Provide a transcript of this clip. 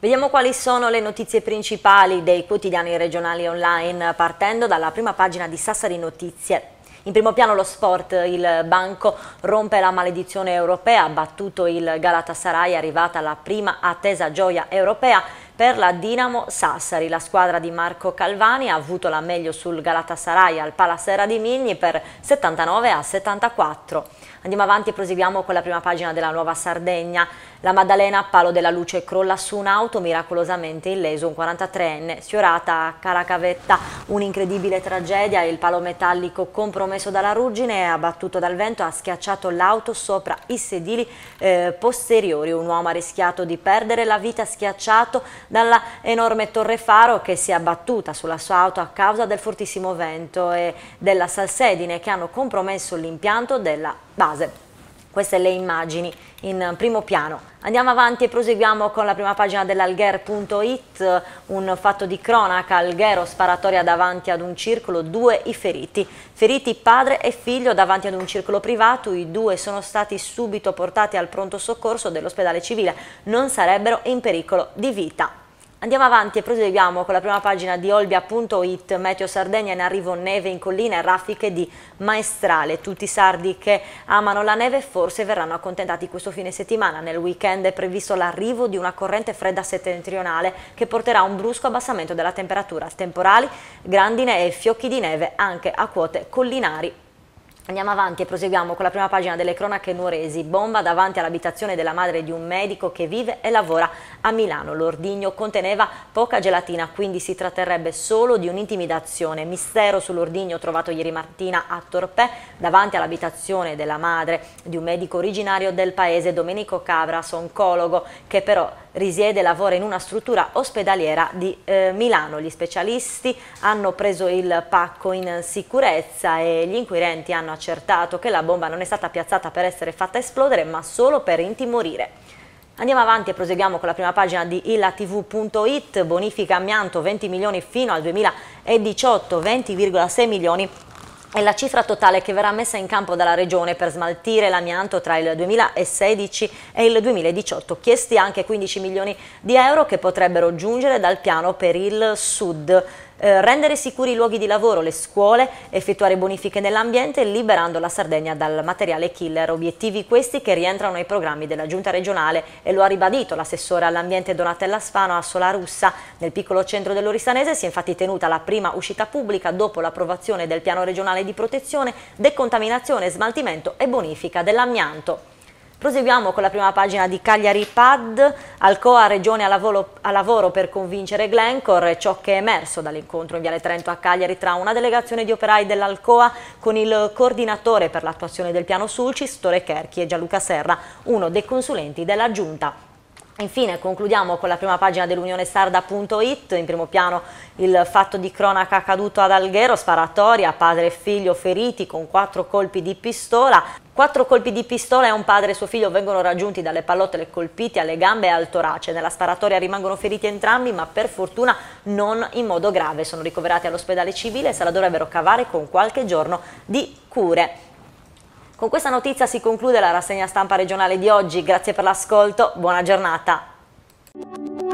Vediamo quali sono le notizie principali dei quotidiani regionali online partendo dalla prima pagina di Sassari Notizie. In primo piano lo sport, il banco rompe la maledizione europea, ha battuto il Galatasaray, è arrivata la prima attesa gioia europea per la Dinamo Sassari. La squadra di Marco Calvani ha avuto la meglio sul Galatasaray al Palasera di Migni per 79 a 74. Andiamo avanti e proseguiamo con la prima pagina della Nuova Sardegna. La Maddalena a palo della luce crolla su un'auto miracolosamente illeso, un 43enne, sfiorata a Caracavetta, un'incredibile tragedia, il palo metallico compromesso dalla ruggine e abbattuto dal vento ha schiacciato l'auto sopra i sedili eh, posteriori. Un uomo ha rischiato di perdere la vita schiacciato dalla enorme torre faro che si è abbattuta sulla sua auto a causa del fortissimo vento e della salsedine che hanno compromesso l'impianto della base. Queste le immagini in primo piano. Andiamo avanti e proseguiamo con la prima pagina dell'algher.it, un fatto di cronaca, Alghero sparatoria davanti ad un circolo, due i feriti. Feriti padre e figlio davanti ad un circolo privato, i due sono stati subito portati al pronto soccorso dell'ospedale civile, non sarebbero in pericolo di vita. Andiamo avanti e proseguiamo con la prima pagina di olbia.it, meteo Sardegna in arrivo neve in collina e raffiche di maestrale. Tutti i sardi che amano la neve forse verranno accontentati questo fine settimana. Nel weekend è previsto l'arrivo di una corrente fredda settentrionale che porterà a un brusco abbassamento della temperatura, temporali, grandine e fiocchi di neve anche a quote collinari Andiamo avanti e proseguiamo con la prima pagina delle cronache nuoresi. Bomba davanti all'abitazione della madre di un medico che vive e lavora a Milano. L'ordigno conteneva poca gelatina, quindi si tratterebbe solo di un'intimidazione. Mistero sull'ordigno trovato ieri mattina a Torpè davanti all'abitazione della madre di un medico originario del paese, Domenico Cavras, oncologo, che però risiede e lavora in una struttura ospedaliera di eh, Milano. Gli specialisti hanno preso il pacco in sicurezza e gli inquirenti hanno accertato che la bomba non è stata piazzata per essere fatta esplodere, ma solo per intimorire. Andiamo avanti e proseguiamo con la prima pagina di illatv.it, bonifica amianto 20 milioni fino al 2018, 20,6 milioni è la cifra totale che verrà messa in campo dalla Regione per smaltire l'amianto tra il 2016 e il 2018, chiesti anche 15 milioni di euro che potrebbero giungere dal piano per il Sud. Eh, rendere sicuri i luoghi di lavoro, le scuole, effettuare bonifiche nell'ambiente, liberando la Sardegna dal materiale killer. Obiettivi questi che rientrano nei programmi della Giunta regionale e lo ha ribadito l'assessore all'ambiente Donatella Spano a Solarussa. Nel piccolo centro dell'Oristanese si è infatti tenuta la prima uscita pubblica dopo l'approvazione del piano regionale di protezione, decontaminazione, smaltimento e bonifica dell'amianto. Proseguiamo con la prima pagina di Cagliari Pad, Alcoa Regione a lavoro, a lavoro per convincere Glencore, ciò che è emerso dall'incontro in Viale Trento a Cagliari tra una delegazione di operai dell'Alcoa con il coordinatore per l'attuazione del piano Sulcis, Tore Kerchi e Gianluca Serra, uno dei consulenti della Giunta. Infine concludiamo con la prima pagina dell'Unione Sarda.it, in primo piano il fatto di cronaca accaduto ad Alghero, sparatoria, padre e figlio feriti con quattro colpi di pistola. Quattro colpi di pistola e un padre e suo figlio vengono raggiunti dalle pallottole colpiti alle gambe e al torace. Nella sparatoria rimangono feriti entrambi ma per fortuna non in modo grave. Sono ricoverati all'ospedale civile e se la dovrebbero cavare con qualche giorno di cure. Con questa notizia si conclude la rassegna stampa regionale di oggi. Grazie per l'ascolto, buona giornata.